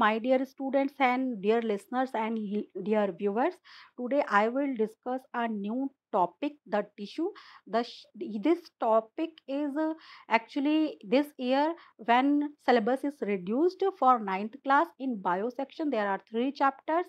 My dear students and dear listeners and dear viewers, today I will discuss a new topic the tissue the this topic is uh, actually this year when syllabus is reduced for ninth class in bio section there are three chapters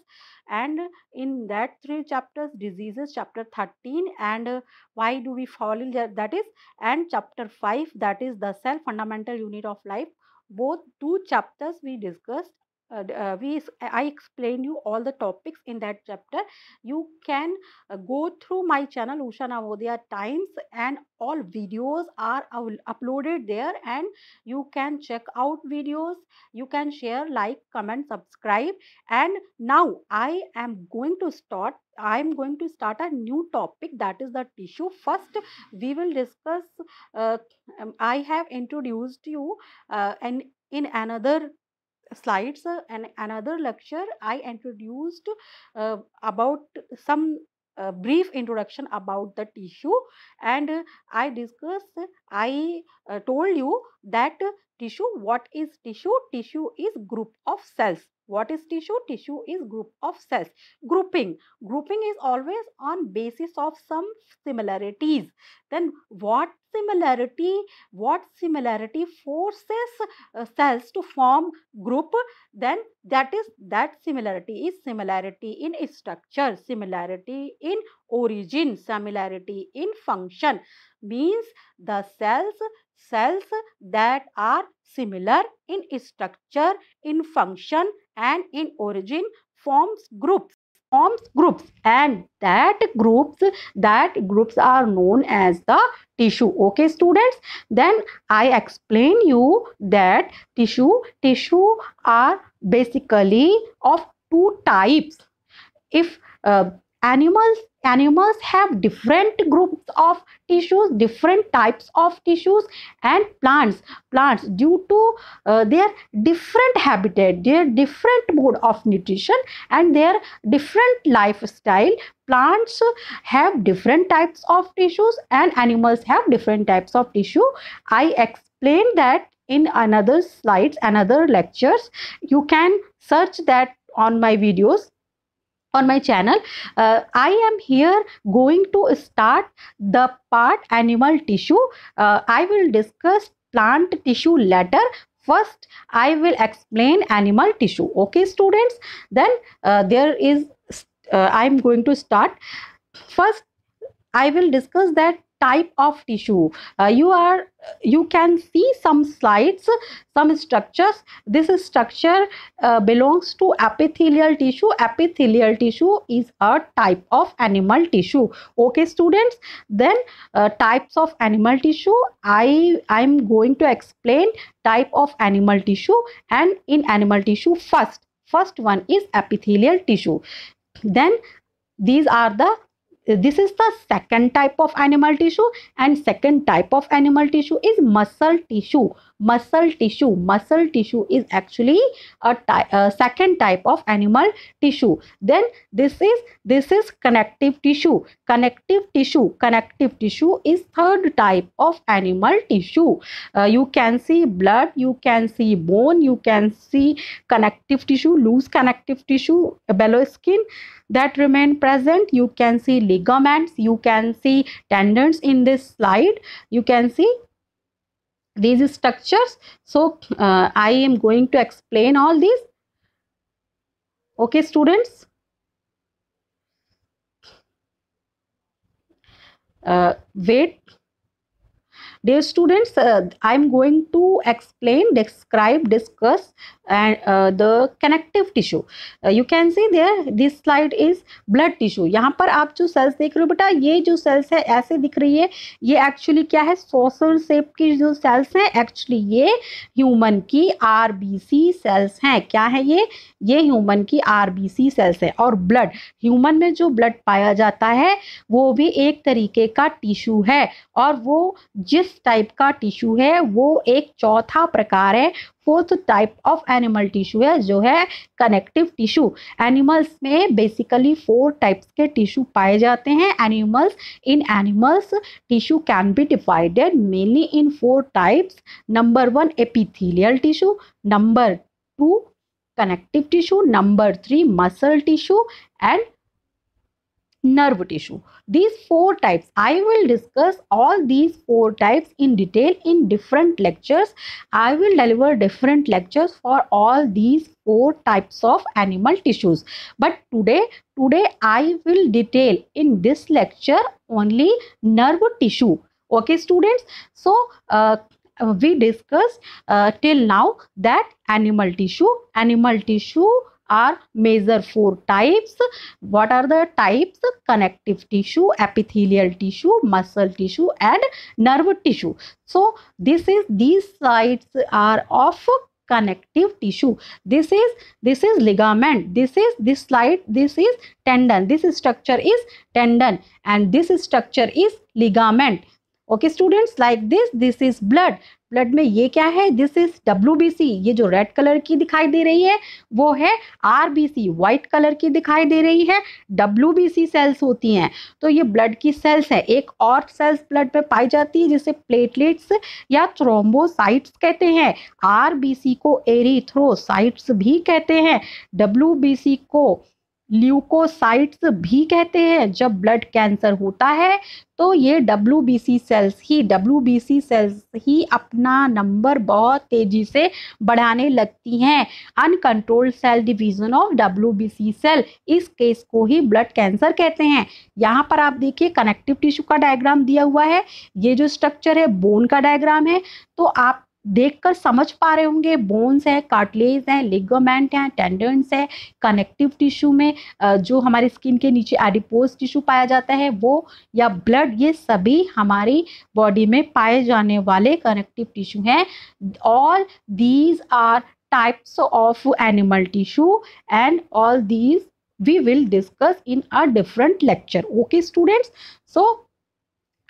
and in that three chapters diseases chapter 13 and uh, why do we fall in there that is and chapter 5 that is the cell fundamental unit of life both two chapters we discussed uh, uh, we I explained you all the topics in that chapter. You can uh, go through my channel Usha Navodaya Times and all videos are uploaded there and you can check out videos. You can share, like, comment, subscribe and now I am going to start I am going to start a new topic that is the tissue. First, we will discuss, uh, um, I have introduced you uh, and in another slides uh, and another lecture I introduced uh, about some uh, brief introduction about the tissue and I discussed, I uh, told you that tissue, what is tissue? Tissue is group of cells what is tissue? Tissue is group of cells. Grouping. Grouping is always on basis of some similarities. Then what similarity, what similarity forces uh, cells to form group, then that is that similarity is similarity in structure, similarity in origin, similarity in function means the cells, cells that are similar in structure, in function, and in origin forms groups forms groups and that groups that groups are known as the tissue okay students then i explain you that tissue tissue are basically of two types if uh, animals animals have different groups of tissues different types of tissues and plants plants due to uh, their different habitat their different mode of nutrition and their different lifestyle plants have different types of tissues and animals have different types of tissue i explained that in another slides another lectures you can search that on my videos on my channel uh, i am here going to start the part animal tissue uh, i will discuss plant tissue later first i will explain animal tissue okay students then uh, there is uh, i am going to start first i will discuss that type of tissue uh, you are you can see some slides some structures this structure uh, belongs to epithelial tissue epithelial tissue is a type of animal tissue okay students then uh, types of animal tissue i i'm going to explain type of animal tissue and in animal tissue first first one is epithelial tissue then these are the this is the second type of animal tissue and second type of animal tissue is muscle tissue muscle tissue. Muscle tissue is actually a, ty a second type of animal tissue. Then this is this is connective tissue. Connective tissue. Connective tissue is third type of animal tissue. Uh, you can see blood. You can see bone. You can see connective tissue, loose connective tissue, below skin that remain present you can see ligaments you can see tendons in this slide you can see these structures. So uh, I am going to explain all these. Okay students. Uh, wait dear students uh, i'm going to explain describe discuss and uh, the connective tissue uh, you can see there this slide is blood tissue यहाँ पर आप जो cells देख रहे हो बेटा ये जो cells है ऐसे दिख रही है ये actually क्या है saucer shape की जो cells हैं actually ये human की RBC cells हैं क्या है ये ये human की RBC cells है और blood human में जो blood पाया जाता है वो भी एक तरीके का tissue है और वो जिस इस टाइप का टिश्यू है वो एक चौथा प्रकार है fourth type of animal tissue है जो है कनेक्टिव टिश्यू एनिमल्स में बेसिकली फोर टाइप्स के टिश्यू पाए जाते हैं animals in animals tissue can be divided mainly in four types number one epithelial tissue number two connective tissue number three muscle tissue and nerve tissue. These four types, I will discuss all these four types in detail in different lectures. I will deliver different lectures for all these four types of animal tissues. But today, today I will detail in this lecture only nerve tissue. Okay students, so uh, we discussed uh, till now that animal tissue, animal tissue are major four types what are the types connective tissue epithelial tissue muscle tissue and nerve tissue so this is these sites are of connective tissue this is this is ligament this is this slide this is tendon this structure is tendon and this structure is ligament okay students like this this is blood blood में ये क्या है this is W ये जो red colour की दिखाई दे रही है वो है R B C white colour की दिखाई दे रही है डब्ल्यू सेल्स होती हैं तो ये ब्लड की सेल्स है एक और सेल्स ब्लड में पाई जाती है जिसे प्लेटलेट्स या थ्रोम्बोसाइट्स कहते हैं आर को एरीथ्रोसाइट्स भी कहते हैं डब्ल्यू को ल्यूकोसाइट्स भी कहते हैं जब ब्लड कैंसर होता है तो ये डब्ल्यू सेल्स ही डब्ल्यू सेल्स ही अपना नंबर बहुत तेज़ी से बढ़ाने लगती हैं uncontrolled cell division of W cell इस केस को ही ब्लड कैंसर कहते हैं यहाँ पर आप देखिए कनेक्टिव टिश्यू का डायग्राम दिया हुआ है ये जो स्ट्रक्चर है बोन का डायग्राम है तो आप देखकर समझ पा रहे होंगे बोन्स हैं कार्टलेज हैं लिगोमेंट हैं टेंडेंट्स हैं कनेक्टिव टिश्यू में जो हमारे स्किन के नीचे एडिपोज टिश्यू पाया जाता है वो या ब्लड ये सभी हमारी बॉडी में पाए जाने वाले कनेक्टिव टिश्यू हैं all these are types of animal tissue and all these we will discuss in a different lecture okay students so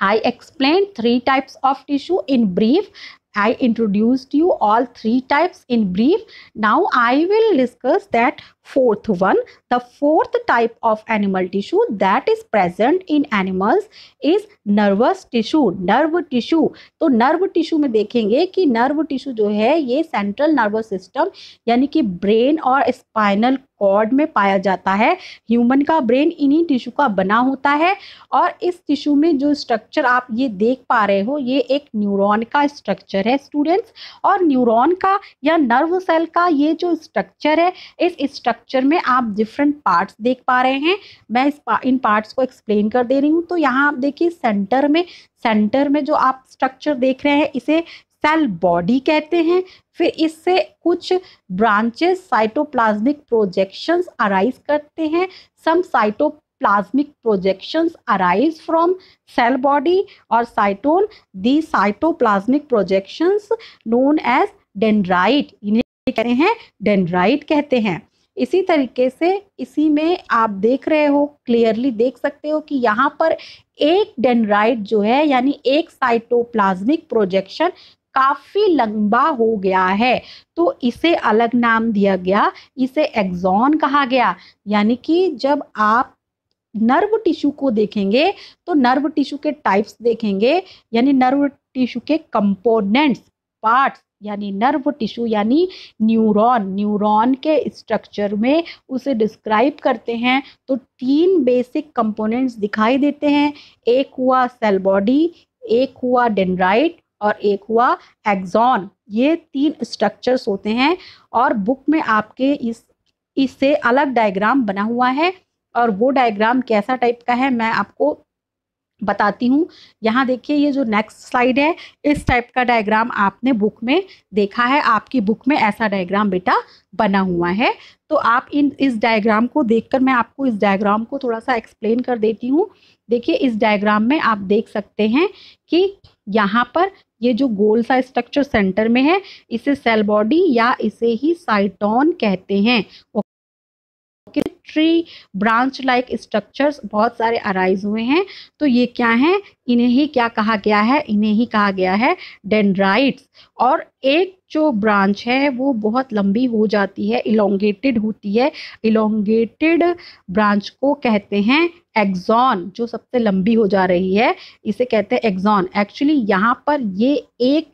I explain three types of tissue in brief I introduced you all three types in brief. Now I will discuss that Fourth one, the fourth type of animal tissue that is present in animals is nervous tissue, nerve tissue. तो nerve tissue में देखेंगे कि nerve tissue जो है ये central nervous system यानी कि brain और spinal कॉर्ड में पाया जाता है ह्यूमन का ब्रेन इन्हीं टिश्यू का बना होता है और इस टिश्यू में जो स्ट्रक्चर आप ये देख पा रहे हो ये एक न्यूरॉन का स्ट्रक्चर है स्टूडेंट्स और न्यूरॉन का या नर्व सेल का ये जो स्ट्रक्चर है इस स्ट्रक्चर स्ट्रक्चर में आप डिफरेंट पार्ट्स देख पा रहे हैं मैं इस पा, इन पार्ट्स को एक्सप्लेन कर दे रही हूँ तो यहाँ आप देखिए सेंटर में सेंटर में जो आप स्ट्रक्चर देख रहे हैं इसे सेल बॉडी कहते हैं फिर इससे कुछ ब्रांचेस साइटोप्लाज्मिक प्रोजेक्शंस अराइज करते हैं some cyto projections arise from cell body और cyton cytone cytoplasmic projections known as as dendrite इन्हें कहते हैं डेंड्राइट कहते हैं इसी तरीके से इसी में आप देख रहे हो क्लियरली देख सकते हो कि यहाँ पर एक डेनराइट जो है यानी एक साइटोप्लाज्मिक प्रोजेक्शन काफ़ी लंबा हो गया है तो इसे अलग नाम दिया गया इसे एग्जॉन कहा गया यानी कि जब आप नर्व टिश्यू को देखेंगे तो नर्व टिश्यू के टाइप्स देखेंगे यानी नर्व टिश्यू के कंपोनेंट्स पार्ट्स यानी नर्व टिश्यू यानी न्यूरॉन न्यूरॉन के स्ट्रक्चर में उसे डिस्क्राइब करते हैं तो तीन बेसिक कंपोनेंट्स दिखाई देते हैं एक हुआ सेल बॉडी एक हुआ डेंड्राइट और एक हुआ एक्सॉन ये तीन स्ट्रक्चर्स होते हैं और बुक में आपके इस इससे अलग डायग्राम बना हुआ है और वो डायग्राम कैसा टाइप का है मैं आपको बताती हूँ यहाँ देखिए ये जो नेक्स्ट स्लाइड है इस टाइप का डायग्राम आपने बुक में देखा है आपकी बुक में ऐसा डायग्राम बेटा बना हुआ है तो आप इन इस डायग्राम को देखकर मैं आपको इस डायग्राम को थोड़ा सा एक्सप्लेन कर देती हूँ देखिए इस डायग्राम में आप देख सकते हैं कि यहाँ पर ये जो गोल सा स्ट्रक्चर सेंटर में है इसे सेल बॉडी या इसे ही साइटॉन कहते हैं ट्री ब्रांच लाइक स्ट्रक्चर्स बहुत सारे अराइज हुए हैं तो ये क्या हैं इन्हें ही क्या कहा गया है इन्हें ही कहा गया है डेंड्राइट्स और एक जो ब्रांच है वो बहुत लंबी हो जाती है इलोंगेटेड होती है इलोंगेटेड ब्रांच को कहते हैं एग्जॉन जो सबसे लंबी हो जा रही है इसे कहते हैं एग्जॉन एक्चुअली यहाँ पर ये एक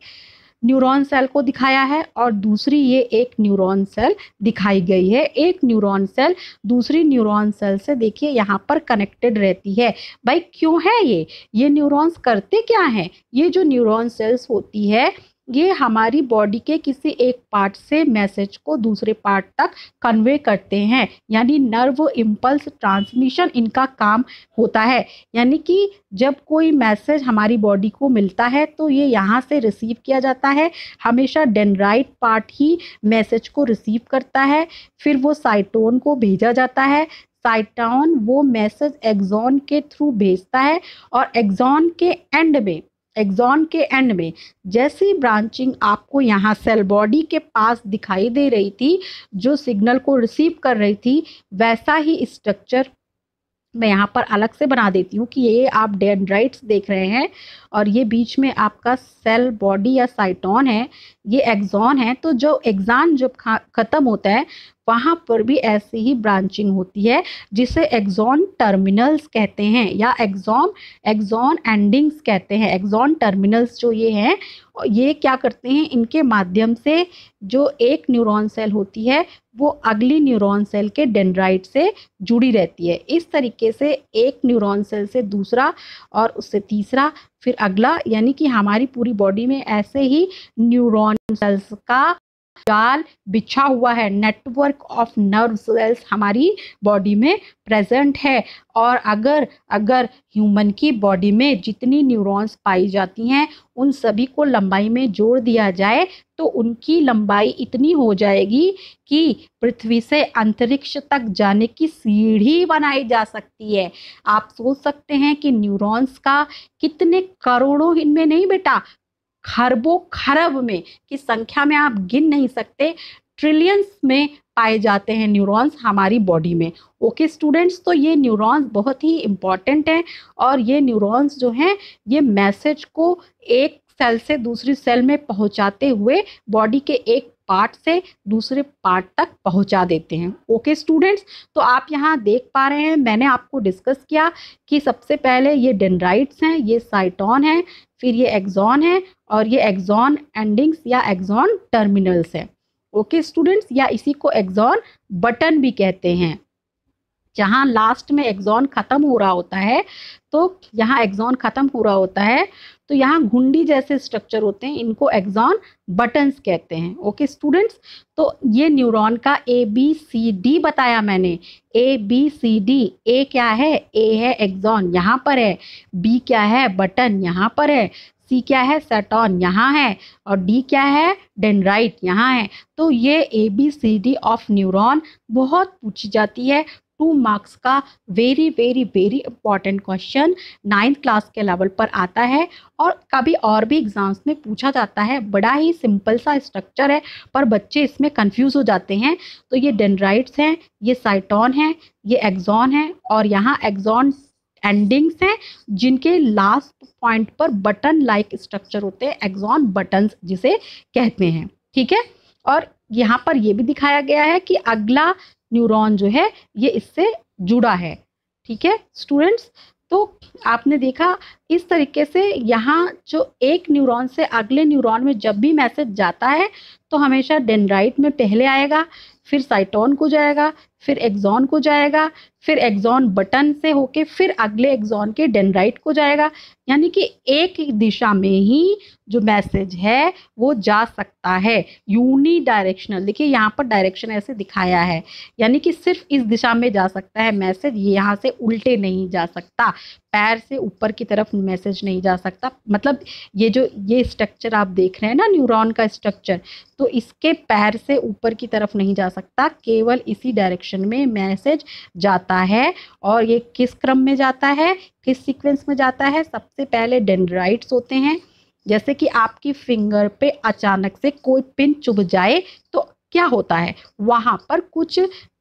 न्यूरॉन सेल को दिखाया है और दूसरी ये एक न्यूरॉन सेल दिखाई गई है एक न्यूरॉन सेल दूसरी न्यूरॉन सेल से देखिए यहाँ पर कनेक्टेड रहती है भाई क्यों है ये ये न्यूरॉन्स करते क्या हैं ये जो न्यूरॉन सेल्स होती है ये हमारी बॉडी के किसी एक पार्ट से मैसेज को दूसरे पार्ट तक कन्वे करते हैं यानी नर्व इम्पल्स ट्रांसमिशन इनका काम होता है यानी कि जब कोई मैसेज हमारी बॉडी को मिलता है तो ये यहाँ से रिसीव किया जाता है हमेशा डेनराइट पार्ट ही मैसेज को रिसीव करता है फिर वो साइटोन को भेजा जाता है साइटोन वो मैसेज एग्जॉन के थ्रू भेजता है और एग्जॉन के एंड में एग्जॉन के एंड में जैसी ब्रांचिंग आपको यहाँ सेल बॉडी के पास दिखाई दे रही थी जो सिग्नल को रिसीव कर रही थी वैसा ही स्ट्रक्चर मैं यहाँ पर अलग से बना देती हूँ कि ये आप डेंड्राइट्स देख रहे हैं और ये बीच में आपका सेल बॉडी या साइटॉन है ये एग्जॉन है तो जो एग्जाम जब ख़त्म होता है वहाँ पर भी ऐसी ही ब्रांचिंग होती है जिसे एग्जॉन टर्मिनल्स कहते हैं या एग्जॉम एग्जॉन एंडिंग्स कहते हैं एग्जॉन टर्मिनल्स जो ये हैं ये क्या करते हैं इनके माध्यम से जो एक न्यूरॉन सेल होती है वो अगली न्यूरॉन सेल के डेंड्राइट से जुड़ी रहती है इस तरीके से एक न्यूरॉन सेल से दूसरा और उससे तीसरा फिर अगला यानी कि हमारी पूरी बॉडी में ऐसे ही न्यूरॉन सेल्स का जाल बिछा हुआ है नेटवर्क ऑफ नर्व सेल्स हमारी बॉडी में प्रेजेंट है और अगर अगर ह्यूमन की बॉडी में जितनी न्यूरॉन्स पाई जाती हैं उन सभी को लंबाई में जोड़ दिया जाए तो उनकी लंबाई इतनी हो जाएगी कि पृथ्वी से अंतरिक्ष तक जाने की सीढ़ी बनाई जा सकती है आप सोच सकते हैं कि न्यूरॉन्स का कितने करोड़ों इनमें नहीं बेटा खरबों खरब में की संख्या में आप गिन नहीं सकते ट्रिलियंस में पाए जाते हैं न्यूरॉन्स हमारी बॉडी में ओके okay, स्टूडेंट्स तो ये न्यूरॉन्स बहुत ही इम्पॉर्टेंट हैं और ये न्यूरॉन्स जो हैं ये मैसेज को एक सेल से दूसरी सेल में पहुंचाते हुए बॉडी के एक पार्ट से दूसरे पार्ट तक पहुंचा देते हैं ओके okay, स्टूडेंट्स तो आप यहाँ देख पा रहे हैं मैंने आपको डिस्कस किया कि सबसे पहले ये डेंड्राइट्स हैं ये साइटॉन हैं फिर ये एग्जॉन है और ये एग्जॉन एंडिंग्स या एग्जॉन टर्मिनल्स है ओके okay, स्टूडेंट्स या इसी को एग्जॉन बटन भी कहते हैं जहाँ लास्ट में एग्जॉन ख़त्म हो रहा होता है तो यहाँ एग्जॉन ख़त्म हो रहा होता है तो यहाँ घुंडी जैसे स्ट्रक्चर होते हैं इनको एग्जॉन बटन्स कहते हैं ओके स्टूडेंट्स तो ये न्यूरॉन का ए बी सी डी बताया मैंने ए बी सी डी ए क्या है ए है एग्जॉन यहाँ पर है बी क्या है बटन यहाँ पर है सी क्या है सेटॉन यहाँ है और डी क्या है डेंड्राइट यहाँ है तो ये A B C D of neuron बहुत पूछी जाती है टू मार्क्स का very very very important question ninth class के लेवल पर आता है और कभी और भी एग्ज़ाम्स में पूछा जाता है बड़ा ही सिंपल सा स्ट्रक्चर है पर बच्चे इसमें कन्फ्यूज़ हो जाते हैं तो ये डेंड्राइट्स हैं ये साइटॉन है ये एग्जॉन है और यहाँ एग्जॉन एंडिंग्स हैं जिनके लास्ट पॉइंट पर बटन लाइक स्ट्रक्चर होते हैं एग्जॉन बटन जिसे कहते हैं ठीक है और यहाँ पर यह भी दिखाया गया है कि अगला न्यूरॉन जो है ये इससे जुड़ा है ठीक है स्टूडेंट्स तो आपने देखा इस तरीके से यहाँ जो एक न्यूरॉन से अगले न्यूरॉन में जब भी मैसेज जाता है तो हमेशा डेनराइट में पहले आएगा फिर साइटोन को जाएगा फिर एक्जॉन को जाएगा फिर एक्जॉन बटन से होके फिर अगले एक्जॉन के डेनराइट को जाएगा यानी कि एक दिशा में ही जो मैसेज है वो जा सकता है यूनी डायरेक्शनल देखिए यहाँ पर डायरेक्शन ऐसे दिखाया है यानी कि सिर्फ इस दिशा में जा सकता है मैसेज ये यहाँ से उल्टे नहीं जा सकता पैर से ऊपर की तरफ मैसेज नहीं जा सकता मतलब ये जो ये स्ट्रक्चर आप देख रहे हैं ना न्यूरॉन का स्ट्रक्चर तो इसके पैर से ऊपर की तरफ नहीं जा सकता केवल इसी डायरेक्शन में मैसेज जाता है और ये किस क्रम में जाता है किस सीक्वेंस में जाता है सबसे पहले डेंड्राइट्स होते हैं जैसे कि आपकी फिंगर पे अचानक से कोई पिन चुभ जाए तो क्या होता है वहाँ पर कुछ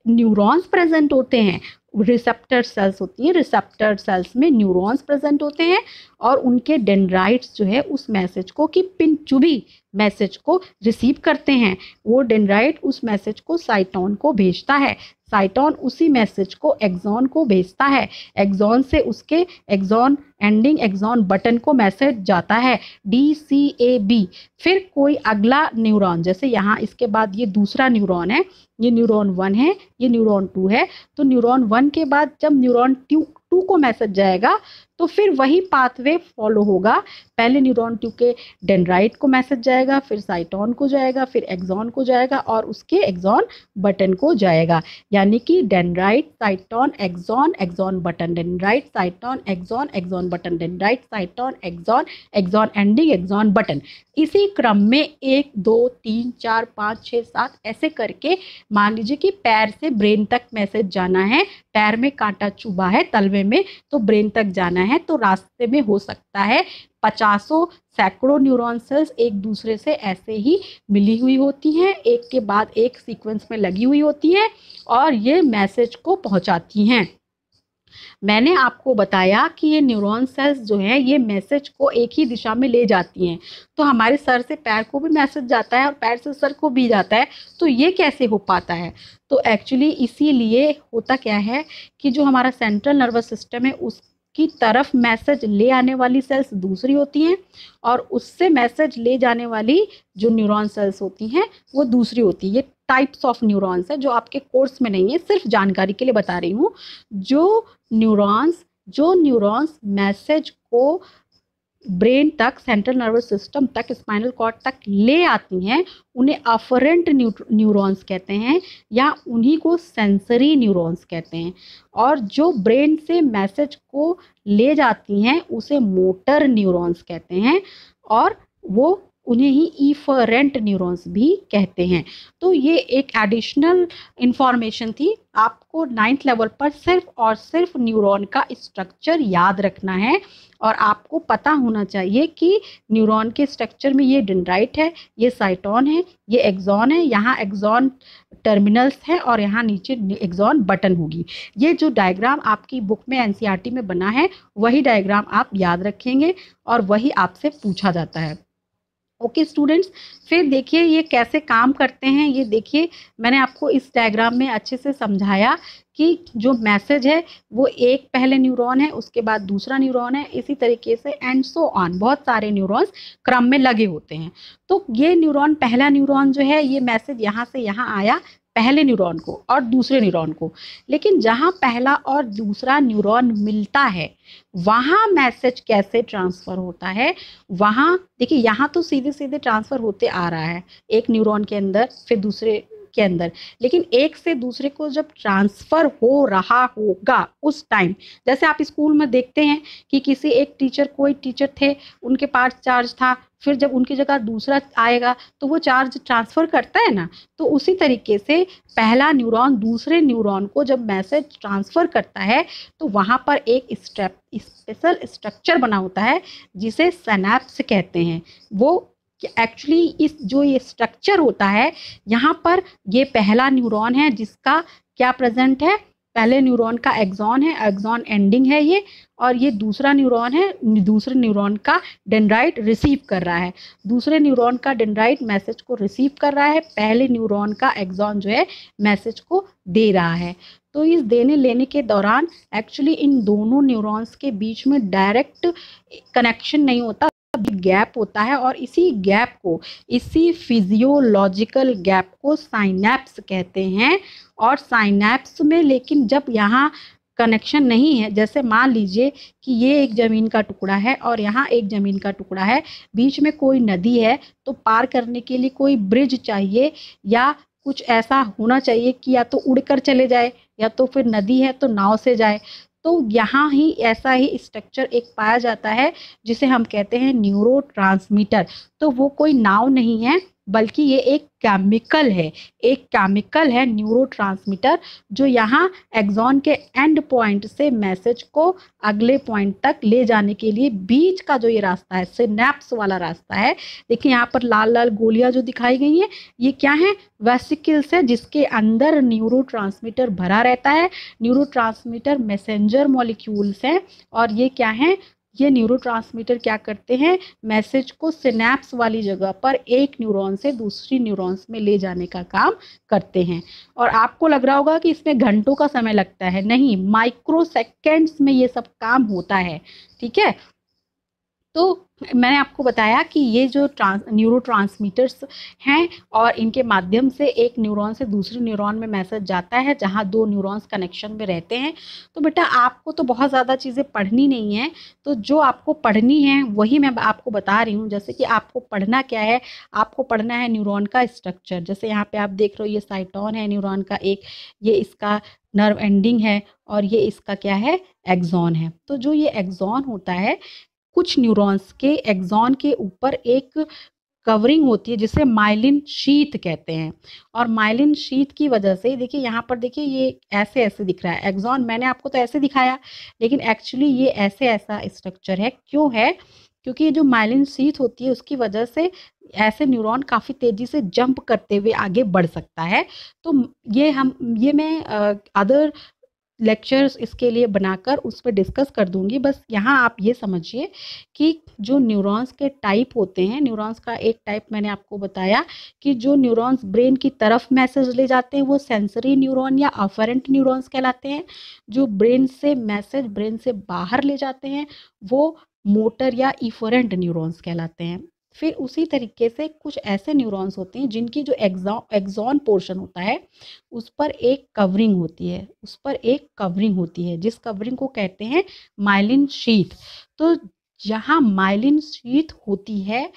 न्यूरॉन्स प्रेजेंट होते हैं रिसेप्टर सेल्स होती हैं रिसेप्टर सेल्स में न्यूरॉन्स प्रेजेंट होते हैं और उनके डेंड्राइट्स जो है उस मैसेज को कि पिन चुभी मैसेज को रिसीव करते हैं वो डेंड्राइट उस मैसेज को साइटॉन को भेजता है साइटॉन उसी मैसेज को एग्जॉन को भेजता है एग्जॉन से उसके एग्जॉन एंडिंग एग्जॉन बटन को मैसेज जाता है डी सी ए बी फिर कोई अगला न्यूरॉन जैसे यहाँ इसके बाद ये दूसरा न्यूरॉन है ये न्यूरॉन वन है ये न्यूरॉन टू है तो न्यूरॉन वन के बाद जब न्यूरॉन टू टू को मैसेज जाएगा तो फिर वही पाथवे फॉलो होगा पहले न्यूरॉन टू के डेंड्राइट को मैसेज जाएगा फिर साइटॉन को जाएगा फिर एग्जॉन को जाएगा और उसके एग्जॉन बटन को जाएगा यानी कि dendrite cyton axon axon button dendrite cyton axon axon button dendrite cyton axon axon ending axon button इसी क्रम में एक दो तीन चार पाँच छः सात ऐसे करके मान लीजिए कि पैर से ब्रेन तक मैसेज जाना है पैर में कांटा चुभा है तलवे में तो ब्रेन तक जाना है तो रास्ते में हो सकता है पचासों सैकड़ों न्यूरॉन सेल्स एक दूसरे से ऐसे ही मिली हुई होती हैं एक के बाद एक सीक्वेंस में लगी हुई होती है और ये मैसेज को पहुंचाती हैं मैंने आपको बताया कि ये न्यूरॉन सेल्स जो हैं ये मैसेज को एक ही दिशा में ले जाती हैं तो हमारे सर से पैर को भी मैसेज जाता है और पैर से सर को भी जाता है तो ये कैसे हो पाता है तो एक्चुअली इसीलिए होता क्या है कि जो हमारा सेंट्रल नर्वस सिस्टम है उस की तरफ मैसेज ले आने वाली सेल्स दूसरी होती हैं और उससे मैसेज ले जाने वाली जो न्यूरॉन सेल्स होती हैं वो दूसरी होती है ये टाइप्स ऑफ न्यूरॉन्स है जो आपके कोर्स में नहीं है सिर्फ जानकारी के लिए बता रही हूँ जो न्यूरॉन्स जो न्यूरॉन्स मैसेज को ब्रेन तक सेंट्रल नर्वस सिस्टम तक स्पाइनल कॉर्ड तक ले आती हैं उन्हें अफरेंट न्यूरॉन्स कहते हैं या उन्हीं को सेंसरी न्यूरॉन्स कहते हैं और जो ब्रेन से मैसेज को ले जाती हैं उसे मोटर न्यूरॉन्स कहते हैं और वो उन्हें ही ईफरेंट न्यूरॉन्स भी कहते हैं तो ये एक एडिशनल इंफॉर्मेशन थी आपको नाइन्थ लेवल पर सिर्फ और सिर्फ न्यूरॉन का स्ट्रक्चर याद रखना है और आपको पता होना चाहिए कि न्यूरॉन के स्ट्रक्चर में ये डेंड्राइट है ये साइटॉन है ये एग्जॉन है यहाँ एग्जॉन टर्मिनल्स है और यहाँ नीचे एग्जॉन बटन होगी ये जो डायग्राम आपकी बुक में एनसीईआरटी e में बना है वही डायग्राम आप याद रखेंगे और वही आपसे पूछा जाता है ओके okay, स्टूडेंट्स फिर देखिए ये कैसे काम करते हैं ये देखिए मैंने आपको इस डायग्राम में अच्छे से समझाया कि जो मैसेज है वो एक पहले न्यूरॉन है उसके बाद दूसरा न्यूरॉन है इसी तरीके से एंड सो ऑन बहुत सारे न्यूरॉन्स क्रम में लगे होते हैं तो ये न्यूरॉन पहला न्यूरॉन जो है ये मैसेज यहाँ से यहाँ आया पहले न्यूरॉन को और दूसरे न्यूरॉन को लेकिन जहाँ पहला और दूसरा न्यूरॉन मिलता है वहाँ मैसेज कैसे ट्रांसफ़र होता है वहाँ देखिए यहाँ तो सीधे सीधे ट्रांसफ़र होते आ रहा है एक न्यूरॉन के अंदर फिर दूसरे के अंदर लेकिन एक से दूसरे को जब ट्रांसफ़र हो रहा होगा उस टाइम जैसे आप स्कूल में देखते हैं कि किसी एक टीचर कोई टीचर थे उनके पास चार्ज था फिर जब उनकी जगह दूसरा आएगा तो वो चार्ज ट्रांसफ़र करता है ना तो उसी तरीके से पहला न्यूरॉन दूसरे न्यूरॉन को जब मैसेज ट्रांसफ़र करता है तो वहाँ पर एक स्पेशल स्ट्रक्चर बना होता है जिसे सनेप्स कहते हैं वो कि एक्चुअली इस जो ये स्ट्रक्चर होता है यहाँ पर ये पहला न्यूरॉन है जिसका क्या प्रेजेंट है पहले न्यूरॉन का एग्जॉन है एग्जॉन एंडिंग है ये और ये दूसरा न्यूरॉन है दूसरे न्यूरॉन का डेंड्राइट रिसीव कर रहा है दूसरे न्यूरॉन का डेंड्राइट मैसेज को रिसीव कर रहा है पहले न्यूरॉन का एग्जॉन जो है मैसेज को दे रहा है तो इस देने लेने के दौरान एक्चुअली इन दोनों न्यूरॉन्स के बीच में डायरेक्ट कनेक्शन नहीं होता बिग गैप होता है और इसी गैप को इसी फिजियोलॉजिकल गैप को साइनैप्स कहते हैं और साइनैप्स में लेकिन जब यहाँ कनेक्शन नहीं है जैसे मान लीजिए कि ये एक ज़मीन का टुकड़ा है और यहाँ एक ज़मीन का टुकड़ा है बीच में कोई नदी है तो पार करने के लिए कोई ब्रिज चाहिए या कुछ ऐसा होना चाहिए कि या तो उड़कर चले जाए या तो फिर नदी है तो नाव से जाए तो यहाँ ही ऐसा ही स्ट्रक्चर एक पाया जाता है जिसे हम कहते हैं न्यूरो तो वो कोई नाव नहीं है बल्कि ये एक केमिकल है एक केमिकल है न्यूरो जो यहाँ एग्जॉन के एंड पॉइंट से मैसेज को अगले पॉइंट तक ले जाने के लिए बीच का जो ये रास्ता है सिनेप्स वाला रास्ता है देखिए यहाँ पर लाल लाल गोलियाँ जो दिखाई गई हैं ये क्या है वेसिकल्स है जिसके अंदर न्यूरो भरा रहता है न्यूरो मैसेंजर मॉलिक्यूल्स हैं और ये क्या है ये न्यूरो क्या करते हैं मैसेज को सिनेप्स वाली जगह पर एक न्यूरॉन से दूसरी न्यूरॉन्स में ले जाने का काम करते हैं और आपको लग रहा होगा कि इसमें घंटों का समय लगता है नहीं माइक्रो सेकेंड्स में ये सब काम होता है ठीक है तो मैंने आपको बताया कि ये जो ट्रांस न्यूरो ट्रांसमीटर्स हैं और इनके माध्यम से एक न्यूरॉन से दूसरे न्यूरॉन में मैसेज जाता है जहाँ दो न्यूरॉन्स कनेक्शन में रहते हैं तो बेटा आपको तो बहुत ज़्यादा चीज़ें पढ़नी नहीं है तो जो आपको पढ़नी है वही मैं आपको बता रही हूँ जैसे कि आपको पढ़ना क्या है आपको पढ़ना है न्यूरोन का स्ट्रक्चर जैसे यहाँ पर आप देख रहे हो ये साइटॉन है न्यूरोन का एक ये इसका नर्व एंडिंग है और ये इसका क्या है एग्जॉन है तो जो ये एग्जॉन होता है कुछ न्यूरॉन्स के एग्जॉन के ऊपर एक कवरिंग होती है जिसे माइलिन शीत कहते हैं और माइलिन शीत की वजह से देखिए यहाँ पर देखिए ये ऐसे ऐसे दिख रहा है एग्जॉन मैंने आपको तो ऐसे दिखाया लेकिन एक्चुअली ये ऐसे ऐसा स्ट्रक्चर है क्यों है क्योंकि ये जो माइलिन शीत होती है उसकी वजह से ऐसे न्यूरॉन काफ़ी तेज़ी से जंप करते हुए आगे बढ़ सकता है तो ये हम ये मैं अदर लेक्चर्स इसके लिए बनाकर उस पर डिस्कस कर दूंगी बस यहाँ आप ये समझिए कि जो न्यूरॉन्स के टाइप होते हैं न्यूरॉन्स का एक टाइप मैंने आपको बताया कि जो न्यूरॉन्स ब्रेन की तरफ मैसेज ले जाते हैं वो सेंसरी न्यूरॉन या अफरेंट न्यूरॉन्स कहलाते हैं जो ब्रेन से मैसेज ब्रेन से बाहर ले जाते हैं वो मोटर या इफरेंट न्यूरोन्स कहलाते हैं फिर उसी तरीके से कुछ ऐसे न्यूरॉन्स होते हैं जिनकी जो एग्जॉन एग्जॉन पोर्शन होता है उस पर एक कवरिंग होती है उस पर एक कवरिंग होती है जिस कवरिंग को कहते हैं माइलिन शीथ तो जहाँ माइलिन शीथ होती है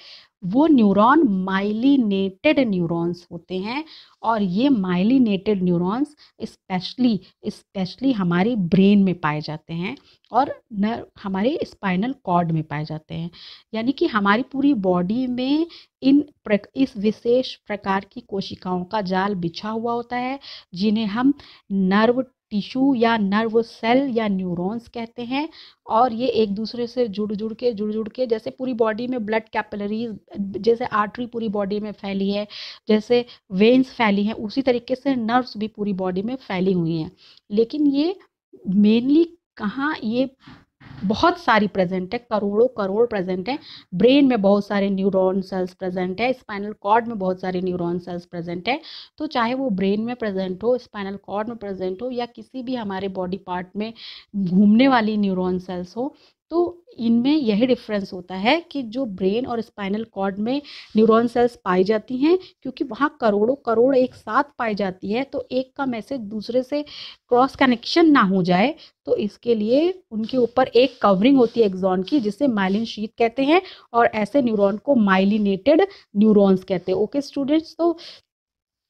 वो न्यूरॉन माइलीनेटेड न्यूरॉन्स होते हैं और ये माइलीनेटेड न्यूरॉन्स स्पेशली स्पेशली हमारे ब्रेन में पाए जाते हैं और नर्व हमारे स्पाइनल कॉर्ड में पाए जाते हैं यानी कि हमारी पूरी बॉडी में इन प्र इस विशेष प्रकार की कोशिकाओं का जाल बिछा हुआ होता है जिन्हें हम नर्व टिश्यू या नर्व सेल या न्यूरॉन्स कहते हैं और ये एक दूसरे से जुड़ जुड़ के जुड़ जुड़ के जैसे पूरी बॉडी में ब्लड कैपलरीज जैसे आर्टरी पूरी बॉडी में फैली है जैसे वेन्स फैली हैं उसी तरीके से नर्व्स भी पूरी बॉडी में फैली हुई हैं लेकिन ये मेनली कहाँ ये बहुत सारी प्रेजेंट है करोड़ों करोड़ प्रेजेंट है ब्रेन में बहुत सारे न्यूरॉन सेल्स प्रेजेंट है स्पाइनल कॉर्ड में बहुत सारे न्यूरॉन सेल्स प्रेजेंट है तो चाहे वो ब्रेन में प्रेजेंट हो स्पाइनल कॉर्ड में प्रेजेंट हो या किसी भी हमारे बॉडी पार्ट में घूमने वाली न्यूरॉन सेल्स हो तो इनमें यही डिफरेंस होता है कि जो ब्रेन और स्पाइनल कॉर्ड में न्यूरॉन सेल्स पाई जाती हैं क्योंकि वहाँ करोड़ों करोड़ एक साथ पाई जाती है तो एक का मैसेज दूसरे से क्रॉस कनेक्शन ना हो जाए तो इसके लिए उनके ऊपर एक कवरिंग होती है एग्जॉन की जिसे माइलिन शीत कहते हैं और ऐसे न्यूरोन को माइलिनेटेड न्यूरोन्स कहते हैं ओके स्टूडेंट्स तो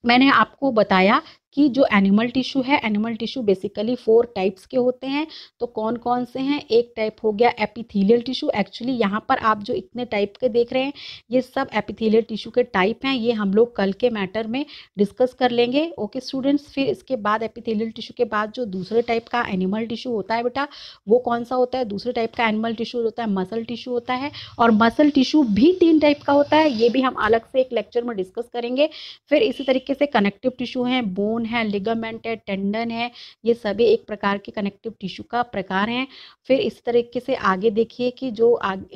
मैंने आपको बताया कि जो एनिमल टिश्यू है animal tissue basically four types के होते हैं तो कौन कौन से हैं एक टाइप हो गया एपिथीलियल टिश्यू एक्चुअली यहाँ पर आप जो इतने टाइप के देख रहे हैं ये सब एपिथीलियल टिश्यू के टाइप हैं ये हम लोग कल के मैटर में डिस्कस कर लेंगे ओके स्टूडेंट्स फिर इसके बाद एपिथीलियल टिश्यू के बाद जो दूसरे टाइप का एनिमल टिश्यू होता है बेटा वो कौन सा होता है दूसरे टाइप का एनिमल टिश्यू होता है मसल टिश्यू होता है और मसल टिश्यू भी तीन टाइप का होता है ये भी हम अलग से एक लेक्चर में डिस्कस करेंगे फिर इसी तरीके से कनेक्टिव टिश्यू हैं बोन बोन है लिगामेंट है टेंडन है ये सभी एक प्रकार के कनेक्टिव टिश्यू का प्रकार हैं फिर इस तरीके से आगे देखिए कि जो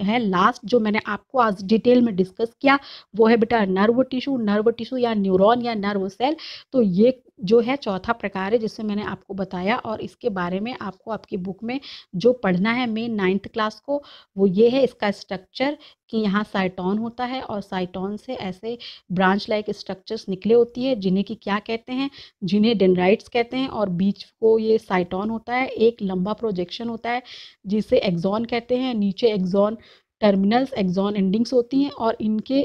है लास्ट जो मैंने आपको आज डिटेल में डिस्कस किया वो है बेटा नर्व टिश्यू नर्व टिश्यू या न्यूरोन या नर्व सेल तो ये जो है चौथा प्रकार है जिससे मैंने आपको बताया और इसके बारे में आपको आपकी बुक में जो पढ़ना है मेन नाइन्थ क्लास को वो ये है इसका स्ट्रक्चर कि यहाँ साइटॉन होता है और साइटॉन से ऐसे ब्रांच लाइक स्ट्रक्चर्स निकले होती है जिन्हें कि क्या कहते हैं जिन्हें डेनराइट्स कहते हैं और बीच को ये साइटॉन होता है एक लंबा प्रोजेक्शन होता है जिसे एग्जॉन कहते हैं नीचे एग्जॉन टर्मिनल्स एग्जॉन एंडिंग्स होती हैं और इनके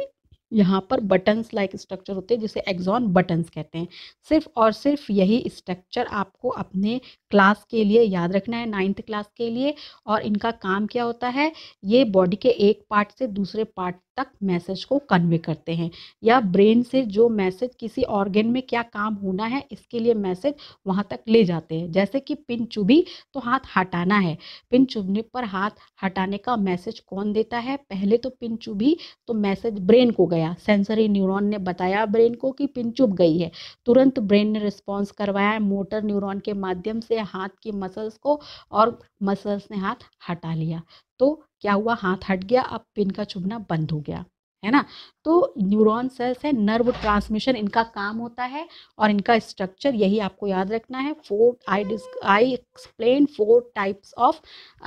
यहाँ पर बटन्स लाइक स्ट्रक्चर होते हैं जिसे एग्जॉन बटन्स कहते हैं सिर्फ और सिर्फ यही स्ट्रक्चर आपको अपने क्लास के लिए याद रखना है नाइन्थ क्लास के लिए और इनका काम क्या होता है ये बॉडी के एक पार्ट से दूसरे पार्ट तक मैसेज को कन्वे करते हैं या ब्रेन से जो मैसेज किसी ऑर्गेन में क्या काम होना है इसके लिए मैसेज वहाँ तक ले जाते हैं जैसे कि पिन चुभी तो हाथ हटाना है पिन चुभने पर हाथ हटाने का मैसेज कौन देता है पहले तो पिन चुभी तो मैसेज ब्रेन को गया सेंसरी न्यूरॉन ने बताया ब्रेन को कि पिन चुभ गई है तुरंत ब्रेन ने रिस्पॉन्स करवाया मोटर न्यूरोन के माध्यम से हाथ की मसल्स को और मसल्स ने हाथ हटा लिया तो क्या हुआ हाथ हट गया अब पिन का चुभना बंद हो गया है ना तो न्यूरॉन सेल्स है नर्व ट्रांसमिशन इनका काम होता है और इनका स्ट्रक्चर यही आपको याद रखना है four eye disc I explain four types of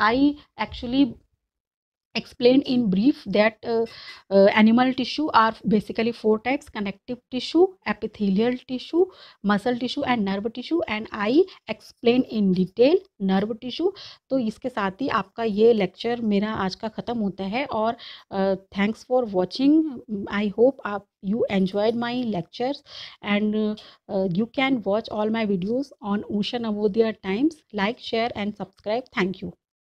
eye actually explained in brief that uh, uh, animal tissue are basically four types connective tissue epithelial tissue muscle tissue and nerve tissue and i explain in detail nerve tissue तो इसके साथ ही आपका ये lecture मेरा आज का ख़त्म होता है और thanks for watching I hope आप you enjoyed my lectures and uh, uh, you can watch all my videos on Usha Navodaya Times. Like, share and subscribe. Thank you.